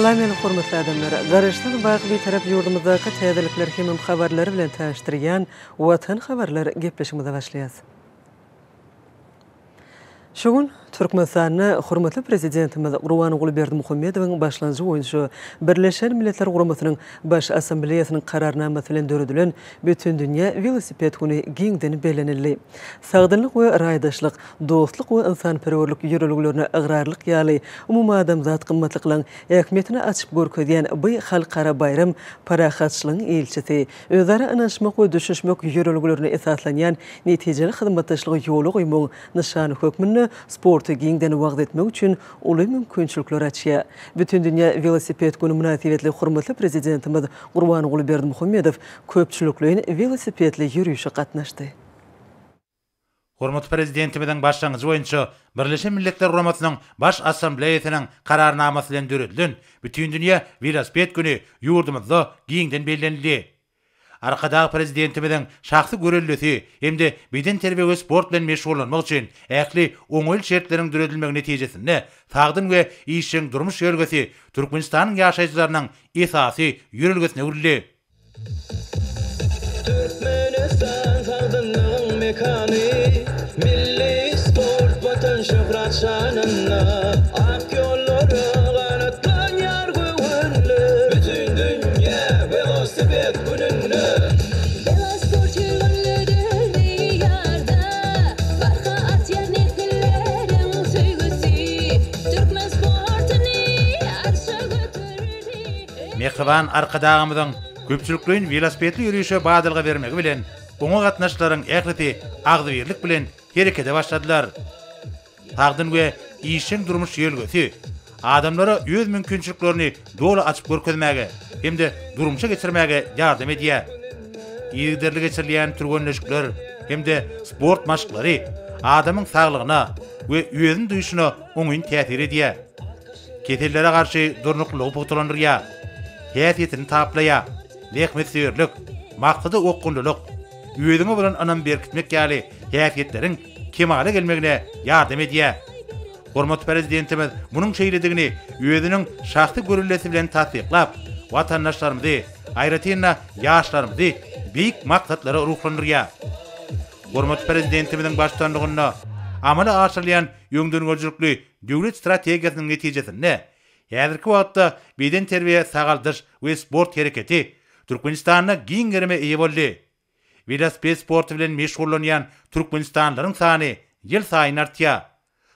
Salam meni hormatly adamlar. Garaşdan baýyk bir taraf ýurdumyzdaky täzelikler hem habarlary bilen täşdirýän watan habarlary gepleşmäde başlaýar. Şu gün Türkmenistan'ın hormatly prezidentimiz Gurwan Gulberdi Muhammedowyň başlanjy boýunça Birleşen Milletler Guramasynyň baş assambleýasynyň kararnamasyna döredilen bütün dünýä velosiped güni giňden belenildi. Sagdynlyk we raýdaşlyk, dostluk we insanperwerlik ýörelgülerini ygrarlyk ýaly umumy adamzat gymmatlyklaryň ähmiýetini açyp görkezýän bu halkara bayram parahatçylygyň elçisi özara anaşmak we düşüşmek ýörelgülerini esaslanýan netijeli hyzmatdaşlyk ýoly goýmak nişany hökmünde spor спорты кеңдені уақыт етмеу үшін олай мүмкіншіліклер әтші. Бүтін дүния велосипед күні мұнативетлі құрметлі президентіміз Құрбан Ғұлберді мұхаммедов көпшіліклен велосипедлі жүріші қатынашты. Құрмет президентіміздің башшаңыз ойыншы Бірлешен Миллеттер Ромасының баш ассамблеясының қарарнамасылен дүрілдін, бүтін дүния велосипед күні юрдымызды кеңден белгіленді Arkadağ prezidentimizin şahsı görüllüsü hem bizin bizden terbiye ve sportla meşgulunmak için ekli onayl şartların dürüdülmek neticesinde sağdın ve işin durmuş yörgüsü Türkmenistan'ın yaşayışlarının esası yörgüsüne vurdu. Türkmenistan mekanı Kıvan arkadağımızın köpçülüklüğün velosipetli yürüyüşü badalga vermek bilen, onu katnaşların ekleti ağzı verlik bilen herekede başladılar. Tağdın ve işin durmuş yelgösi, adamlara öz mümkünçülüklerini doğru açıp görközmege, hem de durmuşa geçirmege yardım ediye. Yedirli geçirleyen türgönleşikler, hem de sport maşkları, adamın sağlığına ve üyedin duyuşuna onun tiyatiri diye. Ketellere karşı durnuklu upu hiyatiyetini taplaya, lehmet sürlük, maqsadı oqqunluluk, üýüdüňi bilen anam berkitmek ýaly hiyatiyetleriň kemale gelmegine ýardam edýä. Hormat prezidentimiz munun şeýledigini üýüdüniň şahsy görünleşi bilen täsdiqläp, watanlaşlarymyzy, aýratynda ýaşlarymyzy beýik maqsatlara urgundyrýa. Hormat prezidentimiziň başlanýan amala aşylýan ýöngdürgüjlikli döwlet strategiýasynyň netijesinde Ädirki wagtda beden terbiýe sagaldyr we sport hereketi Türkmenistanyň giňgirme iýe boldy. Wela spe sport bilen meşgullanýan türkmenistanlaryň sany ýyl saýyn artýa.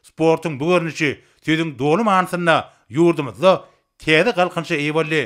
Sportyň bu görnüşi tüýdüň dolu manysyna ýurdumyzda täze galkynça iýe boldy.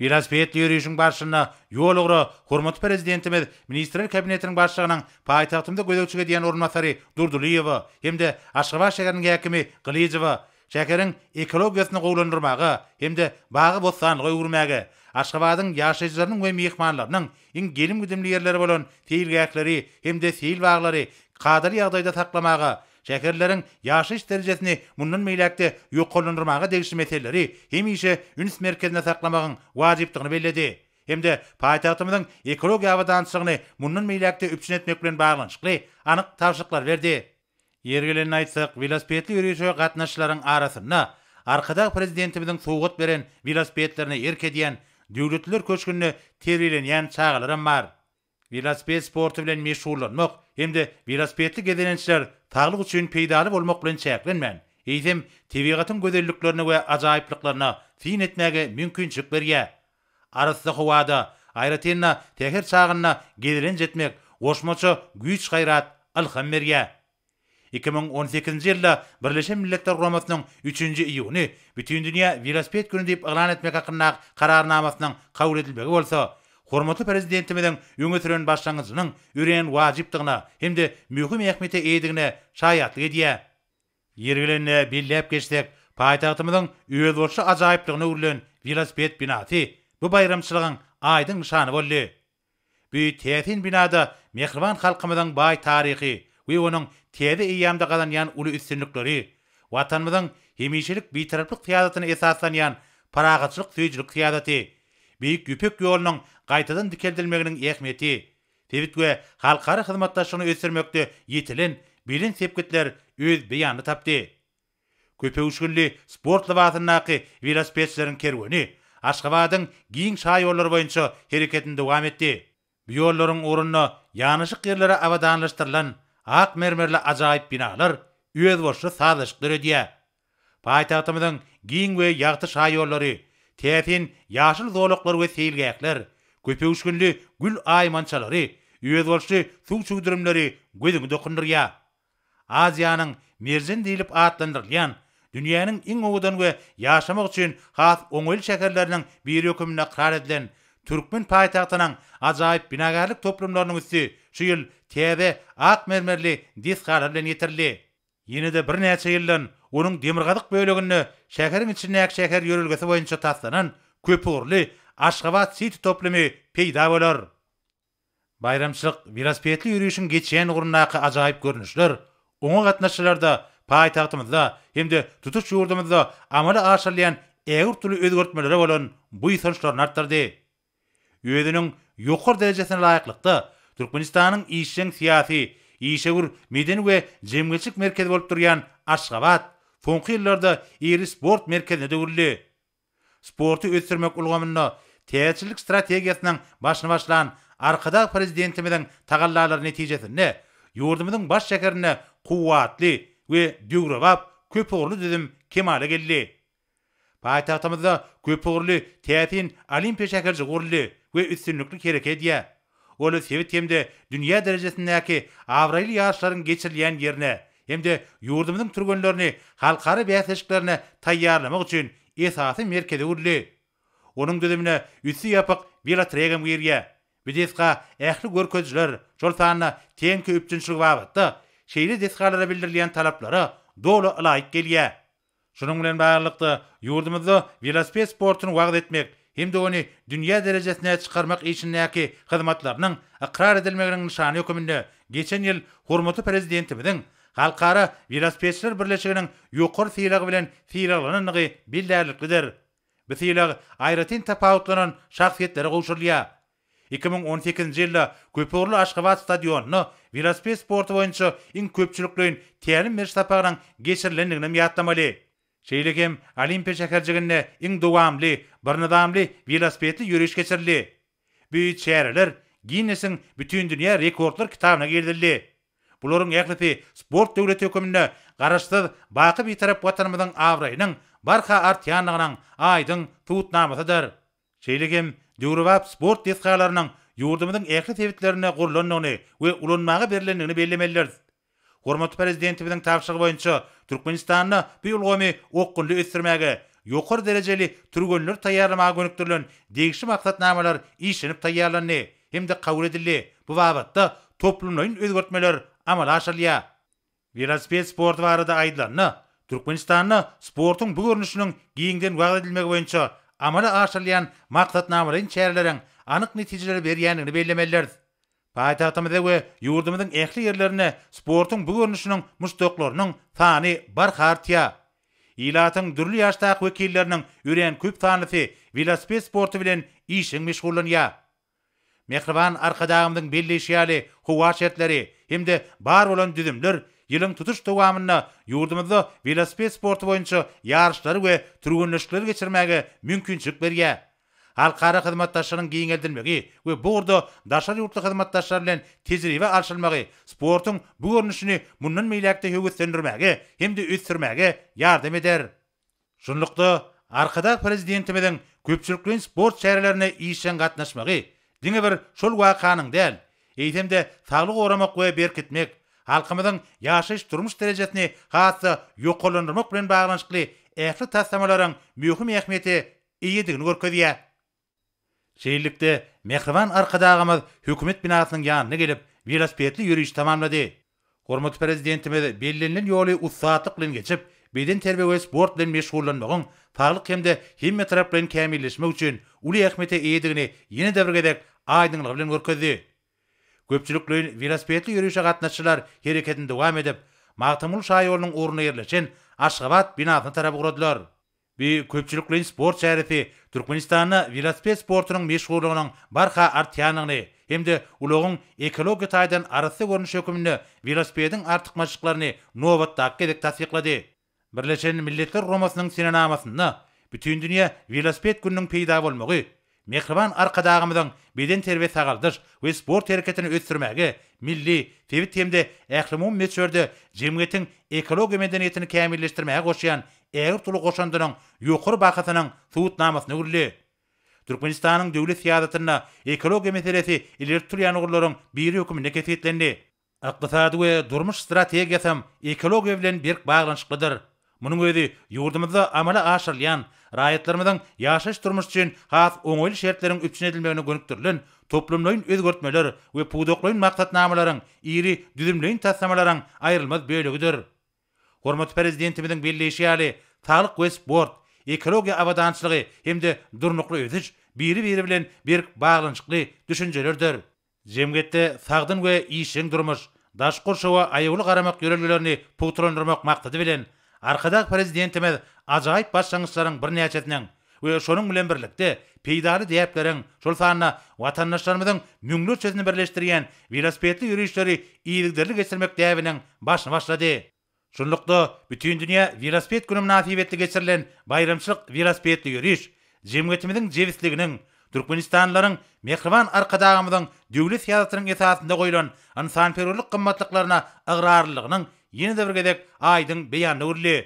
Wela spe ýörüşiň başyna ýolugra hormat prezidentimiz ministrler kabinetiniň başlygynyň paýtagtymda gözegçi diýen ornatary Durduliýew hem-de Aşgabat şäheriniň häkimi Gylyjew Şäkerin ekologiýasyny goýlandyrmagy hemde de bagy bolsan goýurmagy, Aşgabatyň ýaşajylarynyň we mehmanlarynyň iň gelim güdümli ýerleri bolan teýilgäkleri hemde de seýil baglary gadyr ýagdaýda taklamagy, şäkerleriň ýaşaş derejesini mundan meýlekde ýokgolandyrmagy degişli meseleleri hem işe ünis merkezine taklamagyň wajypdygyny belledi. Hem de paýtagtymyň ekologiýa we dançygyny mundan meýlekde üpçünetmek bilen baglanyşykly anyk tarşyklar berdi. Yergelen aýtsak, velosipedli ýürüşe gatnaşlaryň arasynda arkada prezidentimiziň sowgat beren velosipedlerini erke diýen döwletler köşkünni terilenýän çağlaryň bar. Velosiped sporty bilen meşhurlanmak hemde velosipedli gezenençiler taglyk üçin peýdaly bolmak bilen çäklenmän. Eýdem tebigatyň gözelliklerini we ajaýyplyklaryny fin etmäge mümkinçilik berýä. Arasda howada aýratyna teher çağynna gezenen jetmek goşmaça güýç gaýrat alhamerýä. 2018-nji ýylda Birleşen Milletler Guramatynyň 3-nji iýuny bütün dünýä Velosiped güni diýip aglan etmek hakynda garanamasynyň kabul edilmegi bolsa, hormatly prezidentimiziň ýöne türen başlangyjynyň ýüreň wajypdygyna hem de möhüm ähmiýete eýdigine şahatlyk edýä. Ýerlerini bilip geçsek, paýtagtymyň ýöne ajaýyplygyny urulan Velosiped binasy bu bayramçylygyň aýdyň şany boldy. Bu tähin binada mehriban halkymyň baý taryhy we onuň täze ýaýamda galan ýan uly üstünlikleri, watanmyň hemişelik biýtaraplyk tiýadatyny esaslanýan paragatçylyk süýjilik tiýadaty, beýik ýüpek ýolunyň gaýtadan dikeldilmeginiň ähmiýeti, täwit we halkara hyzmatdaşlygyny ösdürmekde ýetilen bilen sepgitler öz beýany tapdy. Köpe uşgunli sport lavazın naqi vira spetslerin kerwoni, giň giyin ýollary boýunça boyunca heriketin etdi. Bu yolların oranına yanışık yerlara avadanlaştırlan, ak mermerli ajaýyp binalar, üýet boşly sazlaşyklar edýä. Paýtagtymyň giň we ýagty şaýollary, tefin ýaşyl zolaklar we seýilgäkler, köpüşgünli gül aýmançalary, üýet boşly suw çugdurmlary gözüňi dokundurýa. Aziýanyň merzin diýilip atlandyrylýan Dünyanın iň ugudan we ýaşamak üçin has öňel şäherleriniň biri ökümine karar edilen türkmen paýtagtynyň ajaýyp binagarlyk toplumlarynyň üstü şu ýyl täze ak mermerli disk garaly bilen ýetirli. Ýene de birnäçe ýyldan onuň demirgadyk bölegini şäheriň içindäki şäher ýörelgesi boýunça taslanan köpürli Aşgabat City toplumy peýda bolar. Bayramçylyk wirasbetli ýörelişiň geçýän gurunaky ajaýyp görnüşler, oňa gatnaşçylarda paýtagtymyzda hem tutuş ýurdumyzda amaly aşyrylan eger türli ödgörtmelere bolan bu ýetirişler nazardy. Ýöredeniň ýokur derejesine laýyklykda Türkmenistanyň işçiň siýasy, işewür medeni we jemgyýetçilik merkezi bolup durýan Aşgabat soňky ýyllarda ýeri sport merkezine döwrüldi. Sporty ötürmek ulgamyna täçirlik strategiýasynyň başyny başlan arkada prezidentimiziň tagallalary netijesinde ýurdumyzyň baş şäherine kuwwatly we düwrewap köp ogurly düzüm kemale geldi. Paýtagtymyzda köp ogurly täsin olimpiýa şäherji gurly we üstünlükli kereke Olu sevit hemde dünya derecesindeki avrayli yarışların geçirilen yerine hemde yurdumuzun türgönlörünü halkarı beyatışıklarını tayyarlamak için esası merkezi urli. Onun dödümüne üssü yapıq vila tregam girge. Bidesqa ehli görközler, jol sanna ten köpçünçlük vabıttı, şeyli deskarlara bildirilen talapları dolu ılayık gelge. Şunun bilen bağırlıqtı, yurdumuzu vila spes sportunu vaqt etmek, Emde ony dünya derejesine çykarmak üçin näki hyzmatlarning iqrar edilmegining nishany hukumyny geçen ýyl hormaty prezidentimiň halkara wiraspeçler birleşigining ýokur tiýlagy bilen tiýlaglanyň nigi bildirilýär. Bu tiýlag aýratyn tapawutlaryň şahsiýetleri goşurlýa. 2018-nji ýylda Köpürli Aşgabat stadionyny wiraspeç sporty boýunça iň köpçülükli täýin meşgapagaryň geçirilenligini Şeýlekem Olimpiýa şäherçiginde iň dowamly, birnadamly velosipedi ýürüş geçirildi. Bu çäreler Ginnesiň bütün dünýä rekordlar kitabyna girdirildi. Bularyň ýaklapy sport döwlet hökümetine garaşdy, baýkyp ýitirip watanymyň awraýynyň barha artýanlygynyň aýdyň tutnamasydyr. Şeýlekem Döwrewap sport ýetgärläriniň Yurdumyň ähli tewitlerine gurlanmagy we ulanmagy berilenini bellemelerdir. Hormatly prezidentimiziň tapşyrygy boýunça Türkmenistanyň bu ýylgymy okundy ösdürmäge ýokary derejeli türgenler taýýarlama gönükdirilen degişli maksatnamalar işlenip taýýarlandy hem de kabul edildi. Bu wagtda toplumyň özgörtmeler amal aşylýar. Wirasbet sport warda aýdylanyň Türkmenistanyň sportyň bu görnüşiniň giňden wagt edilmegi boýunça amala aşylýan maksatnamalaryň çäreleriň anyk netijeleri berýänini bellemelleriz. Paýtagtymyzda we ýurdumyzyň ähli ýerlerine sportyň bu görnüşiniň müstöklerini fany bar hartya. Ýylatyň dürli ýaşdaky wekilleriniň ýüren köp tanysy velosiped sporty bilen işiň meşgullanýa. Mehriban arkadaşımdan belli şiali huwa şertleri hem bar bolan düdümler ýylyň tutuş tuwamyna yurdumyzda velosiped sporty boýunça ýarşlary we türgünleşikler geçirmäge mümkinçilik berýär. halkara xizmatdaşlaryň giňeldilmegi we bu urda daşary ýurtly xizmatdaşlar bilen tejribe alşylmagy sportyň bu görnüşini mundan meýlekde höwüt sendirmegi hem de üstürmegi ýardam eder. Şunlukda arkada prezidentimizin köpçülikli sport şäherlerine iýişen gatnaşmagy diňe bir şol wakanyň däl. Eýdemde taglyk oramak we berkitmek halkymyzyň ýaşaş durmuş derejesini hatda ýokulandyrmak bilen baglanyşykly ähli tassamalaryň möhüm ähmiýeti iýidigini Şeýlikde Mehriban arkadağymyz hökümet binasynyň ýanyna gelip, velosipedli ýürüş tamamlady. Hormat prezidentimiz bellenilen ýoly ussatyk bilen geçip, beden terbiýe we sport bilen meşgullanmagyň faglyk hemde himme taraplaryň kämilleşmegi üçin uly ähmiýete eýdigini ýene döwredek aýdyňlyk bilen görkezdi. Köpçülik velosipedli ýürüş gatnaşçylar hereketini dowam edip, Martymul şaýolunyň ornuna ýerleşen Aşgabat binasyna tarap we köpçülükli sport şäherisi Türkmenistanyň Vilaspet sportunyň meşhurlygynyň barha artýanyny hem de ulugyň ekologiýa taýdan arasy görnüş hökümini Vilaspe-niň artyk maçlyklaryny nowatda akdek täsirlädi. Birleşen Milletler Romasynyň synanamasyny bütün dünýä Vilaspe gününiň peýda bolmagy mehriban arkadağymyň beden terbiýesi agaldyr we sport hereketini ötürmäge milli fevit temde, de ähli mümmetçörde ekologi ekologiýa medeniýetini kämilleşdirmäge goşýan Eger tulu goşandynyň ýokur bahasynyň suwut namasyny gürli. Türkmenistanyň döwlet siýasatyna ekologiýa meselesi ileri turýan ugurlaryň biri hökümine kesetlendi. Iqtisady we durmuş strategiýasam ekologiýa bilen bir baglanşyklydyr. Munyň öýdi ýurdumyzda amala aşyrylan raýatlarymyzyň ýaşaş durmuş üçin has öňel şertleriň üçin edilmegini gönükdirilen toplumlaryň özgörtmeler we pudoklaryň maksatnamalaryň iri düzümlerin tassamalaryň aýrylmaz bölegidir. Hormat prezidentimizin belleşi ýaly taýlyk we sport, ekologiýa awadançlygy hemde durnukly ýetiş biri-biri bilen bir baglanyşykly düşünjelerdir. Jemgetde sagdyn we işiň durmuş, daş aýyly garamak ýörelgelerini puturlandyrmak maksady bilen arkadaq prezidentimiz ajaýyp başlanyşlaryň bir näçetiniň we şonuň bilen birlikde peýdary diýipleriň şol sanyna watandaşlarymyzyň müňlü çözüni birleşdirýän wirasbetli ýürüşleri iýlikderli geçirmek däwiniň başyna başlady. Şunlukda bütün dünya Velospet günü münasibeti geçirilen bayramçılık Velospetli yürüyüş, jemgetimizin cevizliginin, Türkmenistanlıların mehriban arkadağımızın düğülü siyasetinin esasında koyulan insan perörlük kımmatlıklarına ağırarlılığının yeni devirgedek aydın beyanı ürlü.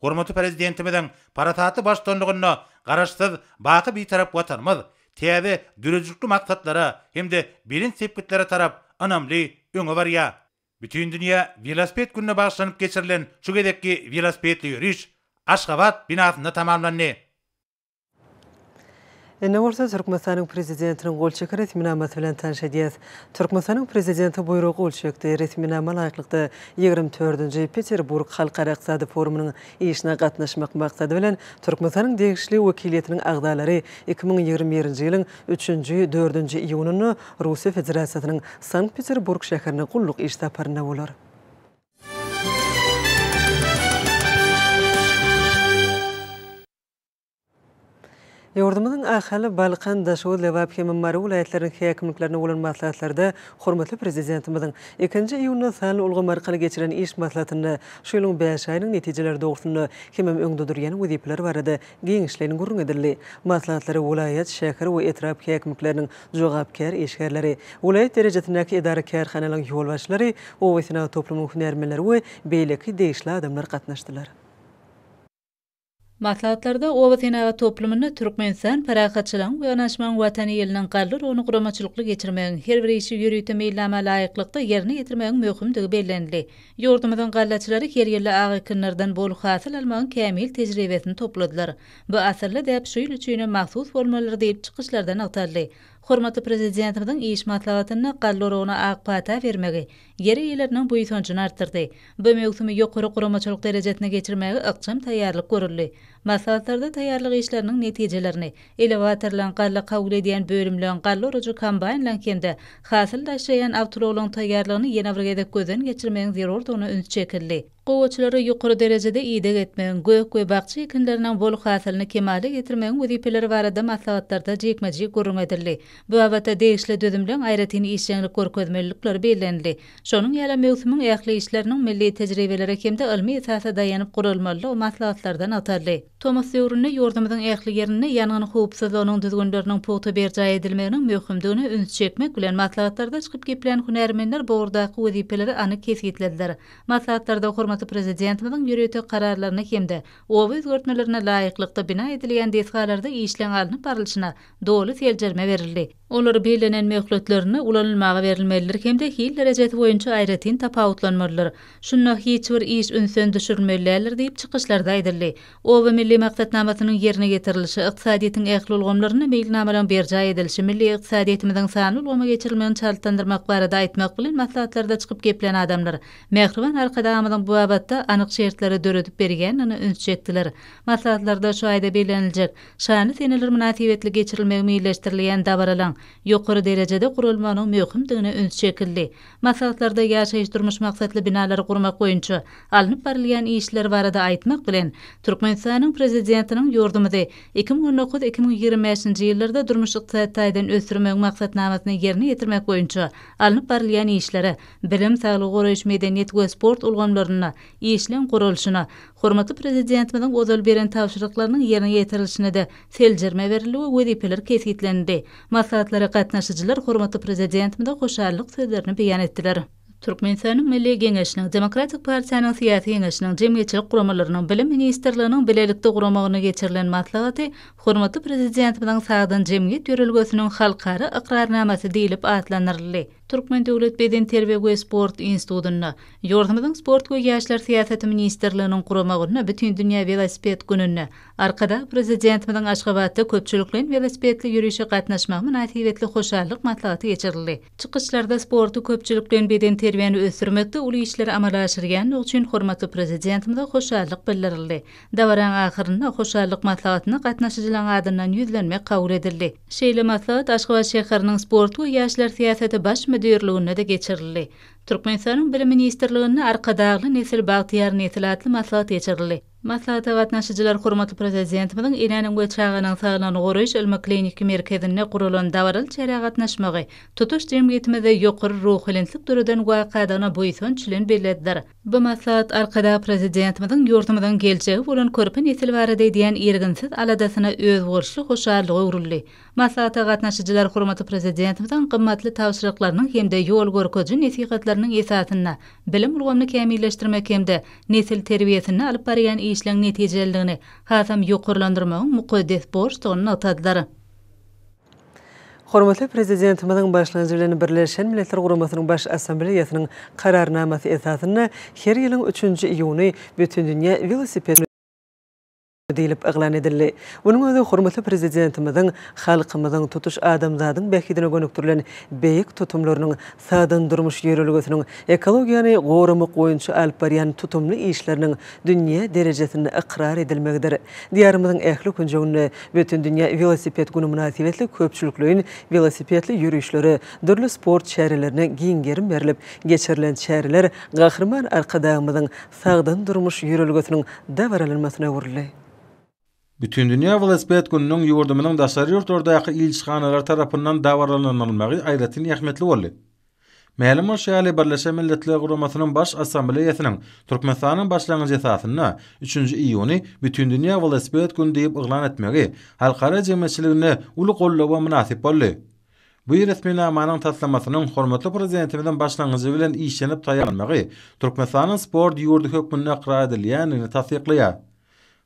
Hormatu prezidentimizin parasatı baştonluğunu garaşsız bakı bir tarap vatanımız tiyavi dürüzlüklü maksatlara hem de birin sepkitlere tarap anamli ünü var ya. Бүтін дүния велосипед күніне бағышланып кешірілген шүгедекке велосипедті үріш Ашхабад бинафында тамамланды. Enne warsa Türkmenistanyň prezidentiniň golçak resmi namasy bilen tanşadyýas. Türkmenistanyň prezidenti buyrugy golçakda resmi nama laýyklykda 24-nji Peterburg halkara iqtisady forumynyň işine gatnaşmak maksady bilen Türkmenistanyň degişli wekiliýetiniň agdalary 2021-nji ýylyň 3-nji 4-nji iýununy Russiýa Federasiýasynyň Sankt-Peterburg şäherine gullyk iş taparyna bolar. Yurdumuzun ahali Balqan da şu lewap kimi maru laytların hekimliklerini ulun maslahatlarda hormatly prezidentimizin 2-nji iýunda sal ulgy markaly geçiren iş maslahatyny şu ýylyň 5 aýynyň netijeleri dogrusyny kimem öňde durýan wezipler barady. Giňişleriň gurun edildi. Maslahatlary welaýet şäher we etrap hekimliklerini jogapkär işgärleri, welaýet derejesindäki edara kärhanalaryň ýolbaşçylary, owesina toplumyň hünärmenleri we beýleki deýişli adamlar gatnaşdylar. Matlatlarda ova senaga toplumunu Türkmenistan parakatçılan ve anaşman vatani yelinin qarlır onu kuramaçılıklı geçirmeyen her bir işi yürüytü meyillama layıklıkta yerini getirmeyen mühüm dögü bellendili. Yordumadan qarlatçıları her yerli ağı kınlardan bol xasıl almağın kamil tecrübesini topladılar. Bu asırlı dəb şuyl üçünü mahsus formalar deyip çıkışlardan aqtarlı. hormatly prezidentimiziň iş matlagatyny gallorowna aqpata bermegi, geri ýerlerini bu ýetonjyny artdyrdy. Bu mögtümi ýokary guramaçylyk derejesine geçirmegi ykçam taýýarlyk görüldi. Masatlarda tayarlıq işlerinin neticelerini, elevatorlan qarla qavul ediyen bölümlön qarlı orucu kombaynlan kendi, xasil daşayan avtoroğlan tayarlığını yenavrgede gözön geçirmeyen zirordonu ünç çekirli. Qovuçları yukarı derecede iyidek etmeyen, gök ve bakçı ikinlerinden bol xasilini kemali getirmeyen vizipeler varada masatlarda cikmeci gurum edirli. Bu avata deyişli dözümlön ayretini işlenli korkozmelliklar belenli. Şonun yala mevsimin ehli işlerinin milli tecrübeleri kemde ilmi esasa dayanıp kurulmalı o masatlardan atarli. Tomas Yorunny yordamyň ähli ýerini ýanyny howpsuz onuň düzgünlerini pota berja edilmegini möhümdüni üns çekmek bilen matlaatlarda çykyp gepleni hunärmenler borda howdi pelleri kesgitlediler. Matlaatlarda hormaty prezidentiň ýöretýän kararlaryna hemde owy özgörtnelerine laýyklykda bina edilýän dehalarda işlenýän alyny parlaşyna dogry seljerme berildi. Olar bellenen mehlutlarını ulanılmağa verilmelidir hem de hil dereceti boyunca ayretin tapautlanmalıdır. Şunna hiç bir iş ünsen düşürmelilerdir deyip çıkışlar da edirli. O ve milli maksat namatının yerine getirilişi, iqtisadiyetin ehl olgumlarını meyil namalan berca edilişi, milli iqtisadiyetimizin sani olgumlarına geçirilmeyen çarlatlandırmak bari da etmak bilin maslahatlarda çıkıp geplen adamlar. Mehruvan arka bu anıq şeritleri dörü dörü anı dörü dörü dörü dörü dörü dörü dörü dörü ýokary derejede gurulmanyň möhümdigine üns çekildi. Masalatlarda ýaşaýyş durmuş maksatly binalary gurmak goýunça alınıp barylýan işler barada aýtmak bilen prezidentinin prezidentiniň de 2019-2025-nji ýyllarda durmuş ykdysatdan maqsat maksatnamasyny yerini ýetirmek goýunça alınıp barylýan işlere bilim, saglyk, goraýş, medeniýet we sport ulgamlaryna işlen gurulşyna hormaty prezidentimiziň özel beren tapşyryklarynyň ýerine ýetirilşine de seljerme berildi we wezipeler kesgitlendi. ýagtlara gatnaşyjylar hormatly prezidentimde goşarlyk sözlerini beýan etdiler. Türkmenistanyň Milli Geňeşiniň Demokratik Partiýanyň siýasy geňeşiniň jemgyýetçilik guramalarynyň bilim ministrliginiň bilelikde guramagyna geçirilen matlagaty hormatly prezidentimiň sagdan jemgyýet ýörelgesiniň halkara ikrarnamasy diýilip atlanyrly. Türkmen Döwlet Beden Terbiýe we Sport Institutuna ýordamyň sport we ýaşlar syýasaty ministrliginiň guramagyna bütün dünýä velosiped gününe arkada prezidentimiň Aşgabatda köpçülik bilen welosipedli ýürüşe gatnaşmak münasibetli hoşallyk matlaty geçirildi. Çykyşlarda sporty köpçülik bilen beden terbiýeni ösdürmekde uly işleri amala aşyrýan üçin hormatly prezidentimiň hoşallyk bildirildi. Dawaran ahyrynda hoşallyk matlaýatyny gatnaşyjylaryň adyndan ýüzlenmek edildi. Şeýle matlaýat Aşgabat şäheriniň sport we ýaşlar syýasaty baş müdürlüğüne de geçirildi. Türkmenistan'ın bilim ministerliğine arkadağlı nesil bağlı yer maslahat masalat geçirildi. Maslahatı vatnaşıcılar kurmatı prezidentimizin inanın ve çağının sağlanan oruç ölme klinik merkezine kurulun davarıl çeyreğe atnaşmağı. Tutuş demgitimizde yokur ruh ilinsip durudan vaqadana bu isoğun Bu maslahat arkada prezidentimizin yurtumudan gelceği vurun korupin etil varide diyen irginsiz aladasına öz vurşu kuşarlığı uğrulli. Maslahatı vatnaşıcılar kurmatı prezidentimizin kımmatlı tavsiraklarının hem de yol gorkocu nesikatlarının esasını, bilim ruhamlı kemiyleştirmekem de nesil terviyesini alip bariyan işleň netijeliligini hasam ýokurlandyrmagy mukaddes borçlaryny atadlar. Hormatly prezident, Madan başlanjylyny birleşen Milletler Guramasynyň baş assambleýasynyň kararnamasy esasyny her ýylyň 3-nji iýuny bütün dünýä welosipedi Дейіліп ұғылан еділі. Оның өзі құрметлі президентіміздің, халқымыздың тұтыш адамзадың бәкедіні көніктірілен бейік тұтымларының садын дұрмыш ерілігісінің экологияны ғорымы қойыншы әлпариян тұтымлы ешілерінің дүния дәрежесін ұқырар еділмегдір. Диярымыздың әхлі күн жоңыны бөтін дүния велосипед күні мұнасиветлі көпшілікліін велосипедлі юрүшлері дүрлі спорт шәрелеріне гейінгерім беріліп, geçirilen şäriler Gahırman arkadağımızın дұрмыш durmuş yürülgüsünün davaralınmasına vurulay. Bütün dünya vilasbet gününün yurdumunun dasar yurt orda yaqı ilçxanalar tarafından davaranlanmalı ayratin yaxmetli oldu. Mälim o şeali Birleşe Milletli Gromatının baş asambleyyatının Turkmenistanın başlangı cithasını 3-cü iyoni bütün dünya vilasbet gün deyib ıqlan etmeli, halkara cemesiliyini ulu qollu qollu qollu Bu ýetmeňe maňa taslamasynyň hormatly prezidentimiň başlangyjy bilen işlenip taýýarlanmagy Türkmenistanyň sport ýurdu hökmünde qaradylýan ýa-ni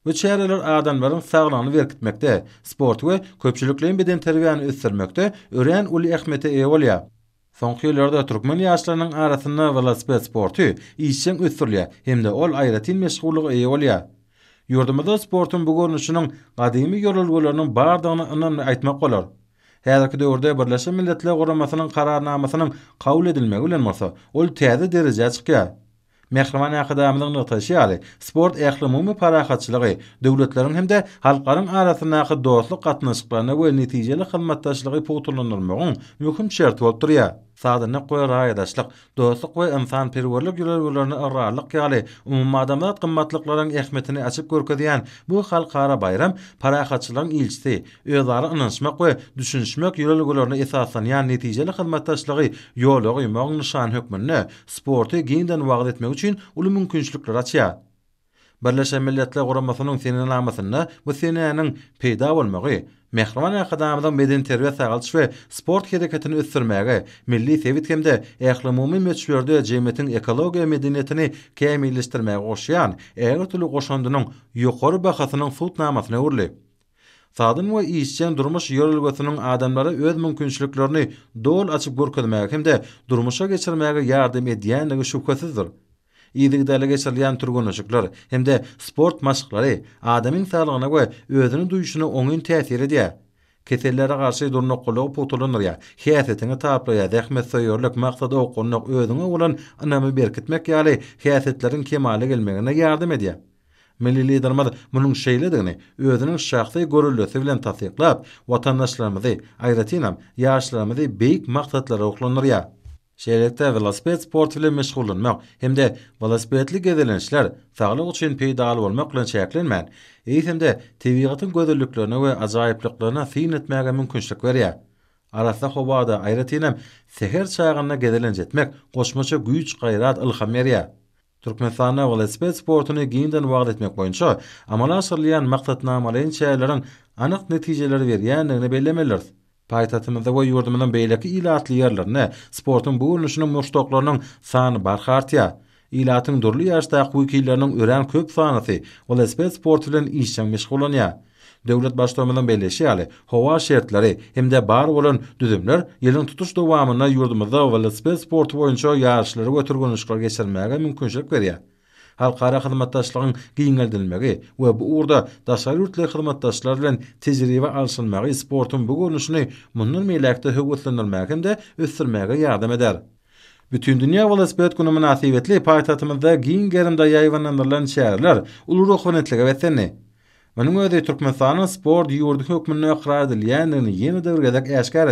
Bu çäreler adamlaryň saglygyny berkitmekde, sport we köpçülükliň beden terbiýasyny ösdürmekde örän uly ähmiýete ega bolýar. Soňky ýyllarda türkmen ýaşlarynyň arasynda velosiped sporty ýeňişiň ösdürilýär hem de ol aýratyn meşgullygy ega bolýar. Ýurdumyzda sportyň bu görnüşiniň gadymy ýörelgelerini bardygyny anam aýtmak bolar. Häzirki döwürde Birleşen Milletler Guramasynyň kararnamasynyň kabul edilmegi bilen ol täze derejede çykýar. Mehrmanan ýa-da ýaly, sport ähli mümmi parahatçylygy, döwletleriň hem-de halklaryň arasyndaky dostluk gatnaşyklaryna we netijeli hyzmatdaşlygy pogtulandyrmagyň möhüm şertleri bolup durýar. sadyny goýara ýadaşlyk, dostluk we insan perwerlik ýörelgilerini arallyk ýaly umumy adamlar gymmatlyklaryň ähmetini açyp görkezýän bu halkara bayram parahatçylaryň ilçisi, öýdary ynançmak we düşünşmek ýörelgilerini esaslan ýa-ni netijeli hyzmat taşlygy ýolagy magnyşan hökmünde sporty giňden wagt etmek üçin uly mümkinçilikler açýar. Birleşen Milletler Guramasynyň senin bu senanyň peýda bolmagy, mehriman ýa medeni beden terbiýet sagalyş sport hereketini ösdürmäge, milli sevitkemde ähli mümin meçhürde ekologiya ekologiýa medeniýetini kämilleşdirmäge goşýan ägir tuly goşandynyň ýokary bahasynyň sulh namasyny urly. Sadyn we iýisçän durmuş ýörelgäsiniň adamlara öz mümkinçiliklerini dol açyp görkezmäge hem-de durmuşa geçirmäge ýardam edýändigi şübhasyzdyr. iýdigdäle geçirilýän turgun öçükler hemde sport maşgylary adamyň salygyna we özüni duýuşyna oňun täsir edýär. Keselleri garşy durnuk kulağı potulunur ya, hiyasetini taplaya, zahmet dekhmet maksada o olan anamı berkitmek yali, hiyasetlerin kemali gelmeğine yardım Milli liderimiz bunun şeyle digni, şahsy şahsi gorullu sivilen tasiklap, vatandaşlarımızı, ayratinam, yaşlarımızı, beyik maksatlarımızı, Şeýlede velosiped sport bilen meşgullanmak hemde de velosipedli gezelenişler saglyk üçin peýdaly bolmak bilen şäklenmän. Eýsemde täbiýatyň gözellikleri we ajaýyplyklaryna fiýin etmäge mümkinçilik berýär. Arasda hobada aýratynam seher çaýgyna gezelenç etmek goşmaça güýç gaýrat ilham berýär. Türkmenistana velosiped sportuny giňden wagt etmek boýunça amala aşyrylan maksatnamalaryň çäýlerini anyk netijeler berýär, ýa Paýtatymyzda we ýurdumyzda beýleki ilatly ýerlerini, sportyň bu ulunyşynyň möhtoklarynyň sany barhartýa. Ilatyň durly ýaşda güýkilleriniň örän köp sanyty, ol esbet sport bilen işçi meşgulanýar. Döwlet başlygynyň beýleşigi ali, howa şertleri hemde bar bolan düzümler ýylyň tutuş dowamyna ýurdumyzda we sport boýunça ýarışlary we turgunçlyklar geçirmäge mümkinçilik berýär. halkara hizmetdaşlygyň giňeldilmegi we bu urda daşary ýurtlary hizmetdaşlar bilen tejribe alsylmagy sportun bu görnüşini mundan meýlekde höwetlendirmäkem de ösdürmäge ýardam eder. Bütün dünya velosiped günü münasibetli paytatımızda giň gerimde yayvanlandırılan şehirler ulu ruhunetliğe ve seni. Benim öde Türkmenistan'ın sport yurdu hükmünü ekrar edilyenlerini yeni devrgedek eşkar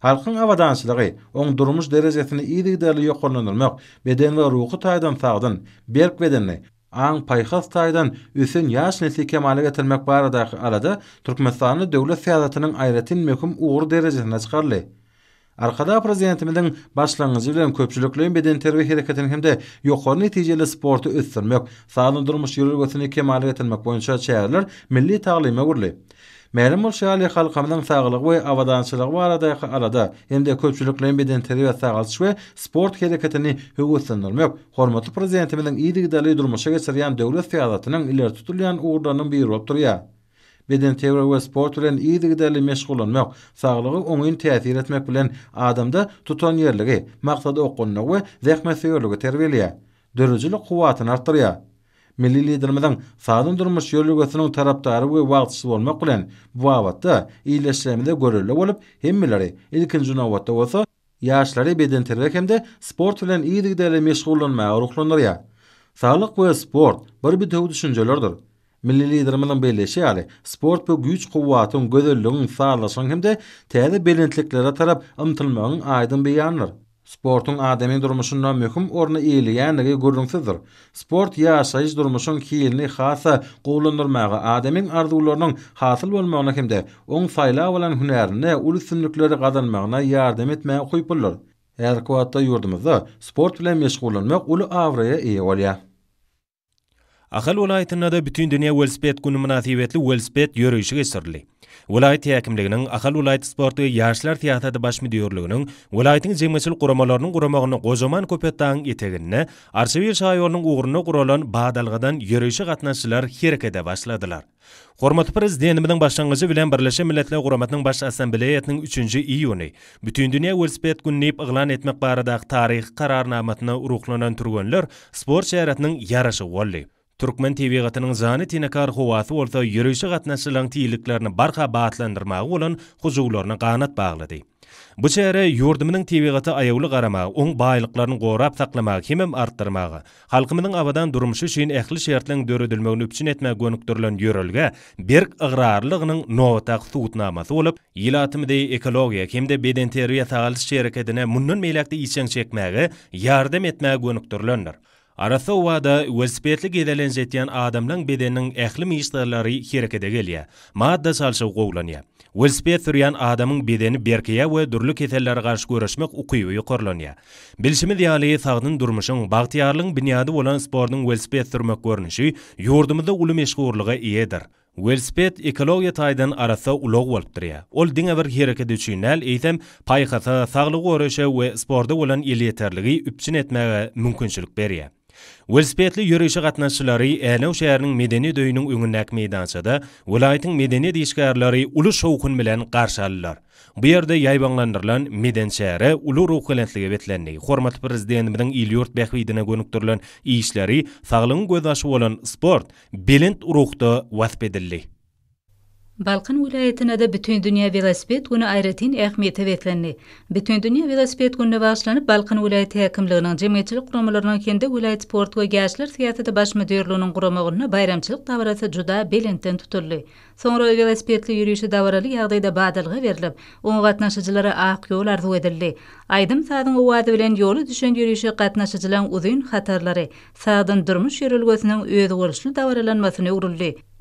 Halkın avadansılığı, on durmuş derecesini iyidik derli yokonlanırmak, beden ve ruhu taydan sağdın, berk bedenli, an payhas taydan üsün yaş nesli kemale getirmek baradaki arada Türkmenistan'ı devlet siyasatının ayretin mekum uğur derecesine çıkarlı. Arkada prezidentimizin başlangıcı bilen köpçülüklüğün beden terbi hareketini hem de yokor neticeli sportu üstürmek, sağlı durmuş yürürgüsünü kemale getirmek boyunca milli tağlayma vurluyor. Merim ol şali halkamdan saglygy we avadançılıq we arada yaqa arada emde köpçülüklen beden terbiýe sağlaşyş we sport hereketini hüquqlandyrmak hormatly prezidentimiziň iýdigi dalyly durmuşa geçirýän döwlet fiýadatynyň iler tutulýan ugurlarynyň biri bolup Beden terbiýe we sport bilen ýygy dalyly meşgullanmak sağlygy öňün täsir etmek bilen adamda tutan ýerligi, maksady okunmagy we zähmet ýörligi terbiýeli. Dürüjlik quwatyny artdyrýar. milli liderimizin sadın durmuş yörlü gözünün taraftarı ve vaatçısı olmak bilen bu avatta iyileştirmede görüllü olup hemmileri ilkinci navatta olsa yaşları beden terek hem de sport bilen iyi digdeyle ya. Sağlık ve sport bir bir tövü düşüncelerdir. Milli liderimizin ali, sport bu güç kuvvatın gödüllüğün sağlaşan hem de tədi belintliklere tarap ımtılmağın aydın beyanır. Sportun adami durmuşunda möhüm orna ýeli ýa-ni görünýär. Sport ýaşaýyş durmuşyň kiýilni hasa gowlandyrmagy, adamyň arzuwlarynyň hasyl bolmagyna hemde on faýla bolan hünärini uly synlyklara gadanmagyna ýardam etmäge goýulýar. Eger kuwatda ýurdymyzda sport bilen meşgullanmak uly avraya ýa-ni bolýar. Ahal welaýetinde bütün dünýä welspet günü münasibetli welspet ýörüşi geçirilýär. viloyat yakimligining ahil viloyati sporti yoshlar teatrida bosh mudirligining viloyatning jengmachilik quramalarini quramog'ini g'o'zaman ko'patang etaginni arsavir shoyolning o'g'rini qurolon badalg'adan yurishi qatnashchilar harakata boshladilar Hurmatli Prezidentimining boshlang'ichi bilan Birlashgan Millatlar G'urmatining Bosh Assambleyasining 3-iyuni Butun dunyo velosiped kunini e'lon etmoq baridagi tarixiy qarornomatni ruhlanan turganlar sport sharatining yarashi volli. Turkmen TV zany tenekar howasy bolsa ýöreşi gatnaşylan tiýlikleri barha baatlandyrmak bolan huzuglaryny gaýnat baglady. Bu çäre ýurdumynyň TV gatı aýawly garama, oň baýlyklaryny gorap saklamak, kimim artdyrmak, halkymynyň awadan durmuşy üçin ähli şertleriň döredilmegini üçin etmek gönükdirilen ýörelge bir ygrarlygynyň nota gutnamasy bolup, ýylatymyň ekologiýa kimde bedenterwiýa taýdan çykmagy, yardım etmäge gönükdirilendir. Arasa uada wespetli gedelen zetiyan adamlang bedenin ehli miyistarlari hirakada gelia. Maadda salsa uqoglaniya. Welspet thuryan adamın bedeni berkeya wa durlu ketellar garsh gurashmik uqiyo yu korlaniya. Bilshimi diyaliyy thagdan durmishin bahtiyarlan binyadu olan sporadan wespet thurmak gornishi yordumudu ulu meishko urluga iedir. Wespet ekologiya taydan arasa ulog walptriya. Ol dina bir hirakada chunnal eitham paikata thaglu gorashe wa olan iliyy terligi ypchini etmaga mungkunchilik beriya. Wilspetli yörüşi qatnaşçylary Änew şäheriniň medeni döýüniň öňündäk meýdançada welaýatyň medeni diýişgärleri uly şowkun bilen garşalylar. Bu ýerde ýaýbanlandyrylan meden şäheri uly ruh galatlygy betlenýär. Hormat prezidentimiň Ilýurt Bäxwidine gönükdirilen iýişleri saglygyň gözaşy bolan sport, bilent uruhda wasp edildi. Balkan vilayetine de bütün dünya velosiped günü ayrıtın ähmiýeti berilendi. Bütün dünya velosiped günü başlanyp Balkan vilayeti häkimliginiň jemgyýetçilik guramalarynyň kende vilayet sport we gäçler syýasatynda baş müdirliginiň guramagyna bayramçylyk tabarasy juda belentden tutuldy. Soňra velosipedli yürüyüşü dawrali ýagdaýda badalga berilip, onuň gatnaşyjylary aýk ýol arzu edildi. Aýdym o owady bilen ýoly düşen ýürüşi gatnaşyjylaryň uzun hatarlary, saýdyň durmuş ýerlgesiniň öýdügüşli dawralanmasyny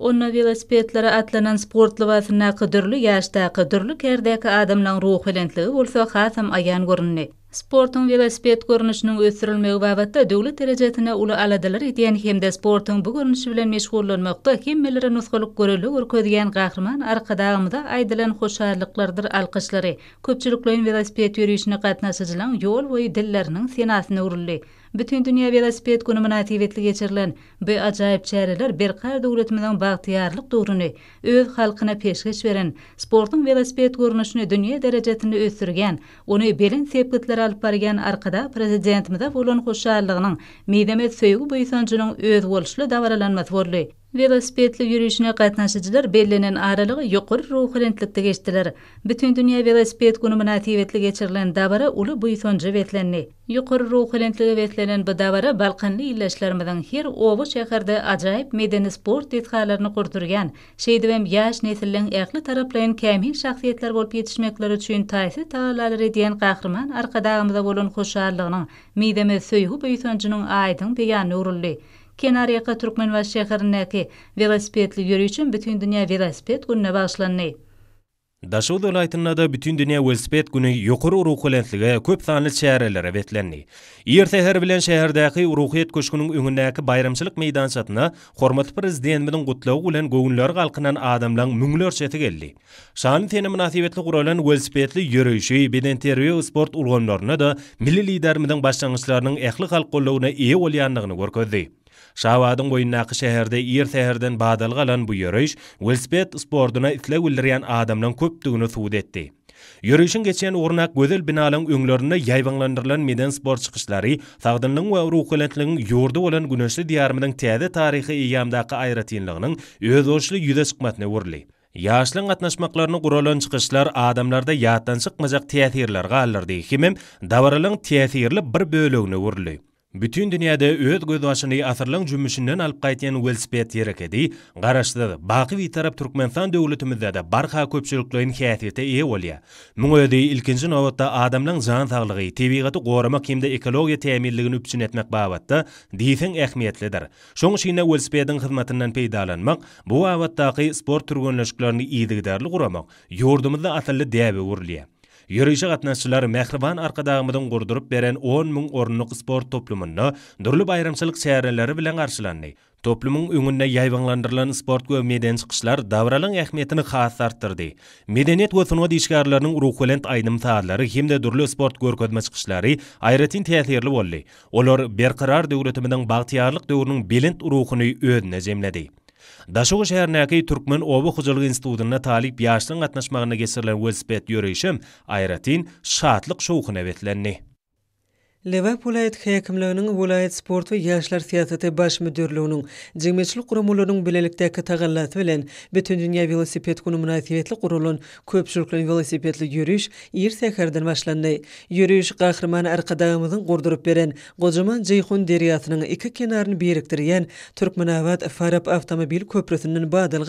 Onna velosipedlara atlanan sportlu vasyna qydyrly ýaşda qydyrly kerdäki adamlaryň ruh helentligi bolsa hatam aýan görünýär. Sportun velosiped görünüşünün ösürülmeg vavatda döwlet derejesine ulu aladalar idiyan hemde sportun bu görünüşü bilen meşğullanmaqda kimmelirə nusqalıq görülü urkodiyan qaxrman arqadağımda aydalan xoşarlıqlardır alqışları. Köpçülüklüyün velosiped yörüyüşünə qatnaşıcılan yol boyu dillərinin senasını urulli. Bütün dünýä velosiped günü münativetli geçirilen bu ajaýyp çäreler bir qar dövletmeden bağıtiyarlık dogruny öz halkyna peşkeş beren, sportun velosiped görünüşünü dünýä derecetini öztürgen, onu belin sepkitler alpargan arkada prezidentimizde volon koşarlıqlarının, midemez söýgü büyü büyü öz büyü büyü Velospetli yürüyüşüne qatnaşıcılar bellenen aralığı yoqur ruhulentlikte geçtiler. Bütün dünya velosiped günü münati vetli geçirilen davara ulu bu yutoncu vetlenni. Yoqur ruhulentlikte vetlenen bu davara balkanli illaşlarımadan her ovu şeherde acayip medeni sport detkarlarını kurturgan, şeydivim yaş nesillin eqli taraplayin kemhin şahsiyyetler volp yetişmekler uçuyun taisi taallalari diyan qaqirman arka arqadaqirman arqadaqirman arqadaqirman arqadaqirman arqadaqirman arqadaqirman arqadaqirman arqadaqirman kenariyaka yaqa Türkmen va şehrindäki velosipedli yürüş üçin bütün dünýä velosiped gününe başlanýy. Daşu dolaýtynda da bütün dünýä velosiped güni ýokary ruhulentlige köp sanly şäherlere wetlendi. Ýer seher bilen şäherdäki ruhiýet köşkünin öňündäki bayramçylyk meýdançatyna hormat prezident bilen gutlawy bilen gowunlar galkynan adamlaryň müňler çeti geldi. Şany teni münasibetli gurulan velosipedli ýörüşi beden terwe sport ulgamlaryna da milli liderimiň başlangyçlarynyň ähli halk gollawyna ýe bolýanlygyny görkezdi. Şawadyň goýnaky şäherde ýer täherden badal galan bu ýöreş welsped sportuna itle gülleriň adamlaryň köpdigini suwd etdi. Yürüyüşün geçen urnak gözel binalın önglerine yayvanlandırılan meden spor çıkışları, tağdınlığın ve ruhulentliğin yurdu olan güneşli diyarmının tiyade tarihi iyamdaki ayratinliğinin öz oşlu yüze çıkmatını vurli. Yaşlyň gatnaşmaklaryny gurulan çykyşlar adamlarda ýatdan çykmajak täsirler galdyrdy. Himem dawralyň täsirli bir bölegini urly. Bütün dünyada öt gözdaşyny asyrlyň jümüşinden alyp gaýtyn Welspet ýerekedi. Garaşdy. Baqy we tarap Türkmenistan döwletimizde de bar ha köpçülüklüň häsiýetine ýe bolýar. Muňady ilkinji nawatda adamlaryň jan saglygy, täbiýaty goramy kimde ekologiýa täminligini üçin etmek babatda diýsen ähmiýetlidir. Şoň üçin de Welspetiň hyzmatynyň peýdalanmak, bu awatdaky sport turgunlaşyklaryny ýigidärli guramak, ýurdumyzda atly däbe Yürüyüşe gatnaşçılar Mehriban arka dağımydan gurdurup beren 10 000 orunluk sport toplumuny durly bayramçylyk seýerleri bilen garşylandy. Toplumun üňünde ýaýwanlandyrylan sport we meden çykyşlar dawralyň ähmiýetini has artdyrdy. Medeniýet we sanat işgärleriniň ruhwelent aýdym saatlary hemde durly sport görkezme çykyşlary aýratyn täsirli boldy. Olar berkarar döwletimiň bagtyarlyk döwrüniň belent ruhuny öýüne jemledi. Daşoğu şäherindäki Türkmen Obu Hujurlyk Institutyna talip ýaşlyň gatnaşmagyna geçirilen welsped ýöreşim aýratyn şatlyk şowkuna betlendi. Liverpool ýet häkimlerini vilayet sport we ýaşlar siýasaty baş müdürlüginiň jemgyýetçilik guramalarynyň bilelikdäki tagallaty bilen bütün dünýä velosiped günü münasibetli gurulan köpçülikli velosipedli ýürüş ýer şäherden başlandy. Ýürüş gahrman arkadaşymyzyň gurdurup beren gojaman Jeyhun deriýasynyň iki kenarını biriktirýän Türkmenawat Farab awtomobil köprüsünden badal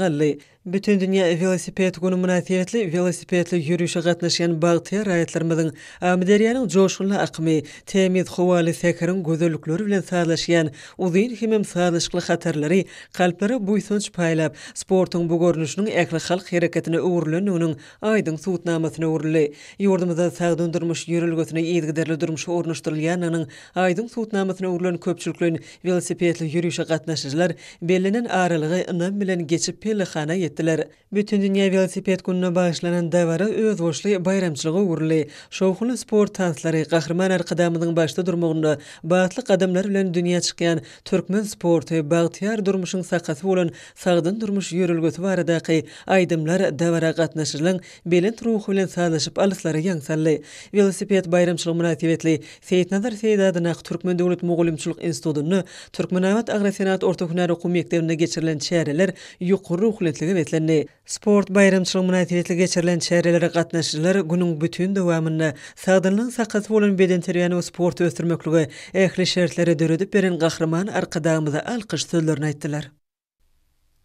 Bütün dünýä velosiped günü münasibetli velosipedli ýürüşe gatnaşan bagtyar raýatlarymyzyň Amderiýanyň joşgunly akmy Temiz Xovali Sekerin gözellikleri bilen sağlaşyan uzun himim sağlaşıklı xatarlary qalplary buysunç paylap sportun bu görnüşnün ekli xalq hereketine uğurlanyunun aydın suutnamasyna urly yurdumuzda sağdundurmuş yürülgötüne iýdigderli durmuş ornaşdyrylýan anyň aydın suutnamasyna urlan köpçülikleri velosipedli ýürüşe gatnaşyjylar belinin aralygy ynam bilen geçip peli xana ýetdiler bütün dünýä velosiped gününe bagyşlanan dawary öz boşly bayramçylygy urly şowhuny sport tanslary gahrman arkadaşy Ýurdyň başda durmagynda baýatly adamlar bilen dünýä çykýan türkmen sporty baýtyar durmuşyň sakaty bolan sagdyn durmuş ýörelgesi baradaky aýdymlar dawara gatnaşylan bilen ruh bilen salyşyp alyslara ýangsaly. Velosiped bayramçylygy münasibetli Seýitnazar Seýdadynyň türkmen döwlet mogulymçylyk institutyny türkmen awat agresiýanat orta hünär okuw mekdebine geçirilen çäreler ýokary ruhletligi betlenli. Sport bayramçylygy münasibetli geçirilen çärelere gatnaşylar günüň bütün dowamyny sagdynyň sakaty bolan beden terýanyny sport östürmekluga ähli şertleri döredip beren gahrman arqadamyza alqış sözlerini aýtdylar.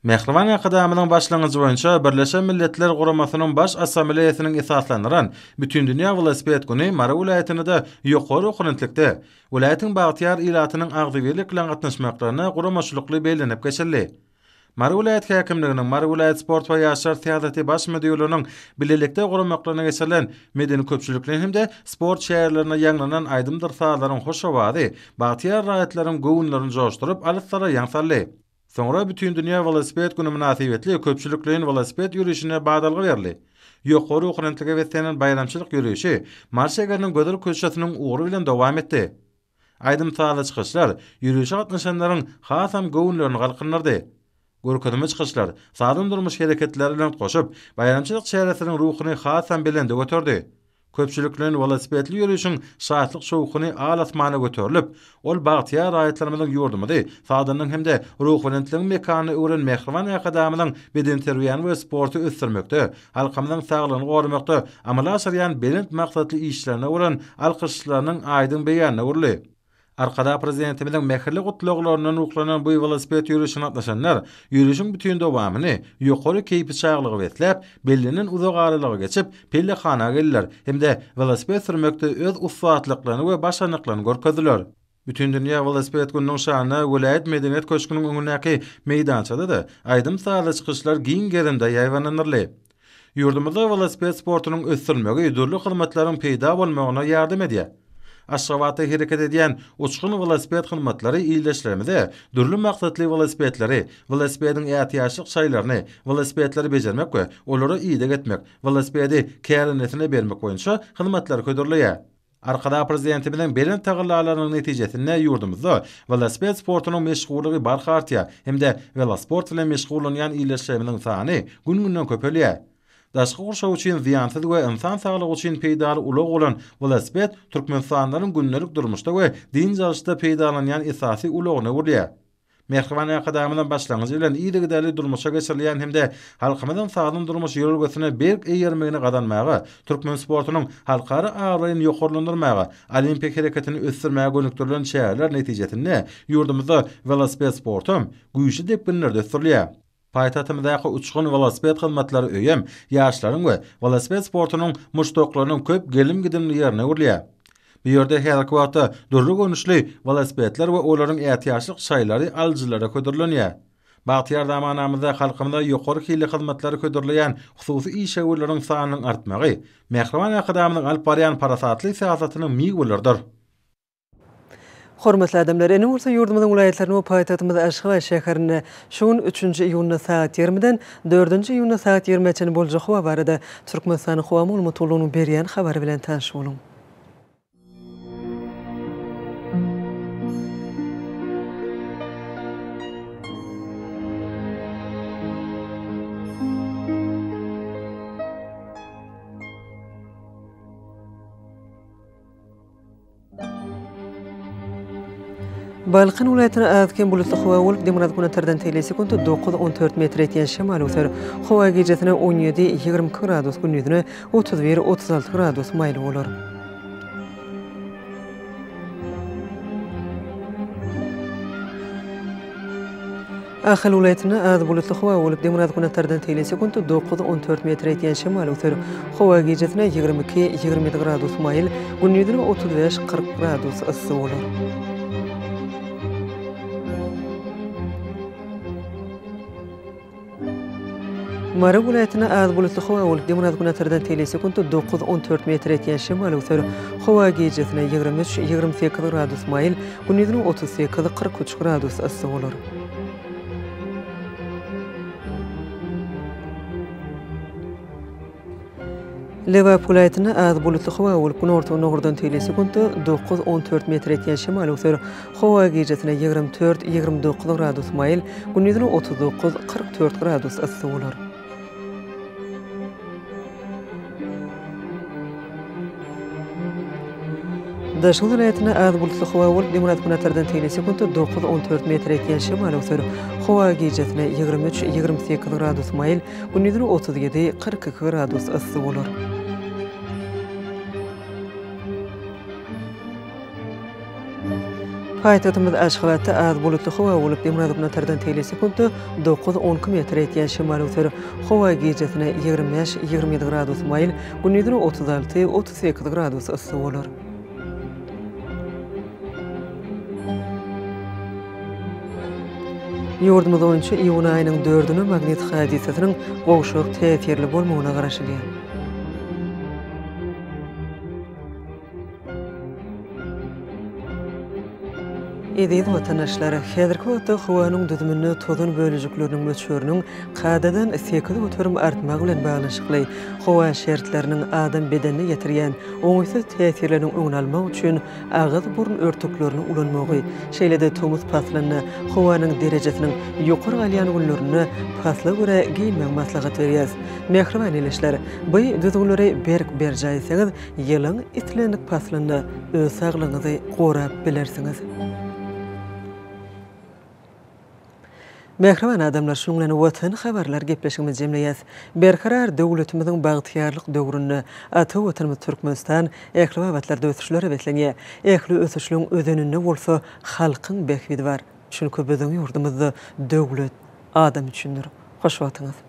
Mehriban akademiyanyň başlangyjy boýunça Birleşen Milletler Guramasynyň baş assambleýasynyň esaslandyran Bütün Dünya Wlaspet günü Mara welaýatynda ýokary hukuklykda welaýatyň bagtyar ilatynyň agdy berlik bilen gatnaşmaklaryna guramaçlykly belenip geçildi. Marulayat häkimliginiň Marulayat sport we ýaşar täzeti baş müdürlüginiň bilelikde gurulmaklaryna geçilen medeni köpçülikleri hem de sport şäherlerine ýanglanan aýdymdyr saýlaryň hoş awady, Bagtiýar raýatlaryň gowunlaryny joşdyryp alyslara ýansaly. Soňra bütün dünýä velosiped güni münasibetli köpçülükleriň velosiped ýürüşine badalga berildi. Ýokary ukrantlyga we senin bayramçylyk ýürüşi Marsegarynyň gödür köçüsiniň ugry bilen dowam etdi. Aýdym taýla çykyşlar ýürüşe gatnaşanlaryň hasam gowunlaryny galkynlardy. Gürkünümü çıxışlar, sadın durmuş hərəkətləri ilə qoşub, bayramçılıq çəhərəsinin ruhunu xasən biləndə götürdü. Köpçülüklərin velosipedli yürüyüşün şahitlik şovqunu al asmana götürülüb, ol bağtiya rayetlerimizin yurdumu di, sadının hem de ruh valentilin mekanı uren mehrivan akadamının bir interviyan ve sportu üstürmüktü, halkamının sağlığını korumuktu, amalasariyan belint maksatli işlerine uren alkışlarının aydın beyanına uruli. Arkada prezidenti bilen mehirli gutluglarının uklanan bu velosiped yürüyüşün atlaşanlar, yürüyüşün bütün devamını yukarı keyfi çayaklığı vetlep, bellinin uzak ağırlığı geçip, pelli khana gelirler, hem de velosiped sürmekte öz ufaatlıklarını ve başanlıklarını görkezdiler. Bütün dünya velosiped gününün şanına ulayet medeniyet köşkünün önündeki meydançada da aydım sağlı çıkışlar giyin gerinde yayvanınırlı. Yurdumuzda velosiped sportunun östürmögi, durlu kılmatların peyda olmogunu yardım ediyor. Aşgabatda hereket edýän uçgun velosiped hyzmatlary iýleşlerimizde dürli maksatly velosipedleri, velosipediň ýatyşyk çaýlaryny, velosipedleri bejermek we olary iýde getmek, velosipedi kärenesine bermek boýunça hyzmatlar köderilýär. Arkada prezidenti bilen belin tagallarlarının neticesinde yurdumuzda velosped sportunun meşgulluğu barxartya hem de velosport ile meşgullunyan iyileşleminin sani gün günden köpölye. daşky gurşaw üçin ziýansyz we insan saglygy üçin peýdaly ulag bolan bu lasbet türkmenistanlaryň günlük durmuşda we din jalyşda peýdalanýan esasy ulagyna urýar. Mehriban akademiyadan başlangıç bilen iýdi gidäli durmuşa geçirilýän hemde halkymyzyň sağlam durmuş ýolgasyna berk eýermegini gadanmaga, türkmen sportunyň halkary agyrlygyny ýokurlandyrmagy, olimpiýa hereketini ösdürmäge gönükdirilen şäherler netijetinde ýurdumyzda velosiped sporty güýçli diýip bilinýär. Paýtatymyzdaky uçgun velosiped hyzmatlary öýem ýaşlaryň we velosiped sportunyň muşdoklarynyň köp gelim gidimli ýerine urýar. Bu ýerde her wagtda durruk önüşli velosipedler we olaryň ähtiýaçlyk şeýleri aljylara köderlenýär. Baýtyr damanamyzda halkymyzda ýokary kiýli hyzmatlary köderleýän hususy iş şeýleriniň sanynyň artmagy, mehribanlyk hyzmatynyň alparyan parasatly sahasatynyň Hormatly adamlar, eni bolsa ýurdumyzyň ulaýatlaryny we paýtagymyz Aşgabat şäherini şuň 3-nji iýunda saat 20-den 4-nji iýunda saat 20-çäni boljak howa barada Türkmenistan howa mulmutulunyň berýän habar bilen tanış boluň. Balkan ulaýatyna aýdyň bu lutuk we ulup demirat guna terden telesi kuntu 9.14 metr etýän şemal uter. Howa gejetine 17-20 gradus gündüzüne 31-36 gradus maýly bolar. Ahal ulaýatyna guna terden telesi kuntu 9.14 metr etýän şemal Howa 22 gradus maýly gündüzüne 35-40 gradus ýa-da Mara gulayatına az bulutlu howa olik demunaz guna tardan teylesi kuntu 9-14 metr etýän şimal usar Howa gejizine 23-28 gradus mayil, gunizin 38-43 gradus asın bolar. Leva pulaýtyna az bulutly howa we kun orta 9-14 metr etýän şemal öwsür. Howa gejesine 24-29 gradus mail, gündüzine 39-44 gradus ısy bolar. Daşın vilayetine az bulutlu hova ul, limonat günatardan teyni 9-14 metre ekiyen şimali usur. Hova 23-28 градус mail, günnidru 37-42 radus ısı olur. Paytatımız aşkalatı az bulutlu hova ulup demirad buna tardan teyli 9-10 metre etiyen şimali usur. Hova 25-27 gradus mayl, günnidru 36-38 gradus ısı olur. Ýurtmyzdaky öňçe iýuny aýynyň 4-düni magnet hädisetiniň goşuk täsirli bolmagyna garşy Edeyiz watanlary häzirki wagtda howanyň düzümini tozun bölejiklerini möçürnüň qadadan sekiz götürüm artmak bilen baglanyşykly. Howa şertleriniň adam bedenine ýetirýän oňsuz täsirleriniň öňelmä üçin agyr burun örtüklerini ulanmagy, şeýlede tomuz patlanyny, howanyň derejesiniň ýokur aliyan gullaryny pasla görä giýilmäň maslahat veriyaz. Mehriman eleşler, bu düzümleri berk berjäýseňiz, ýylyň itlenik paslanyny ösaglygyny gorap bilersiňiz. Mehriban adamlar şunu bilen watan habarlar gepleşigimi jemleýär. Berkarar döwletimiziň bagtyýarlyk döwründe atyp oturan Türkmenistan ähli wabatlarda ösüşlere beslenýär. Ähli ösüşliň özünüňde bolsa halkyň bekwidi bar. Şunu köp ödüň döwlet adam üçindir. Hoş wagtyňyz.